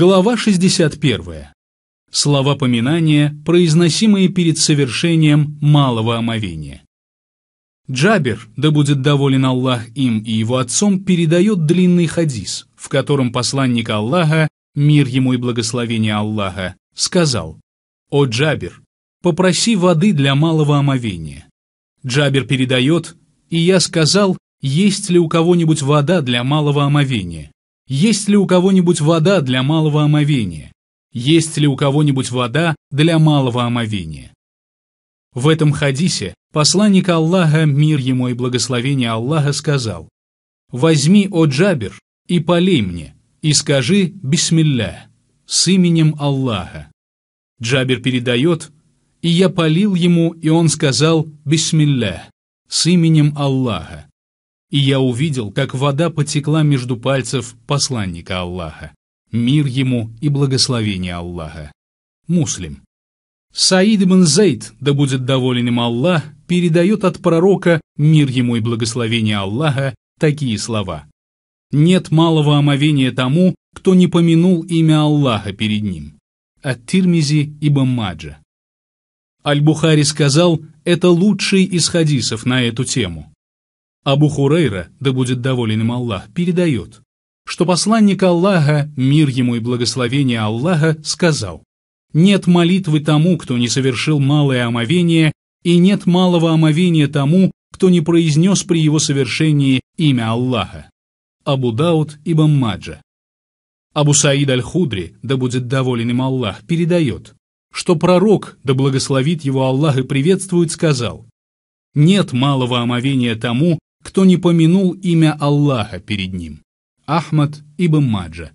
Глава 61. Слова поминания, произносимые перед совершением малого омовения. Джабер, да будет доволен Аллах им и его отцом, передает длинный хадис, в котором посланник Аллаха, мир ему и благословение Аллаха, сказал «О Джабер, попроси воды для малого омовения». Джабер передает «И я сказал, есть ли у кого-нибудь вода для малого омовения?» Есть ли у кого-нибудь вода для малого омовения? Есть ли у кого-нибудь вода для малого омовения? В этом хадисе посланник Аллаха, мир ему и благословение Аллаха, сказал, «Возьми, о Джабир, и полей мне, и скажи «Бисмилля» с именем Аллаха». Джабир передает, «И я полил ему, и он сказал «Бисмилля» с именем Аллаха» и я увидел, как вода потекла между пальцев посланника Аллаха. Мир ему и благословение Аллаха. Муслим. Саид ибн Зейд, да будет доволен им Аллах, передает от пророка, мир ему и благословение Аллаха, такие слова. «Нет малого омовения тому, кто не помянул имя Аллаха перед ним». От Тирмизи ибн Маджа. Аль-Бухари сказал, это лучший из хадисов на эту тему. Абу Хурейра, да будет доволен им Аллах, передает, что посланник Аллаха, мир ему и благословение Аллаха, сказал, «Нет молитвы тому, кто не совершил малое омовение, и нет малого омовения тому, кто не произнес при его совершении имя Аллаха». Абу Дауд ибн Маджа. Абу Саид Аль-Худри, да будет доволен им Аллах, передает, что пророк, да благословит его Аллах и приветствует, сказал, «Нет малого омовения тому, кто не помянул имя Аллаха перед ним. Ахмад ибн Маджа,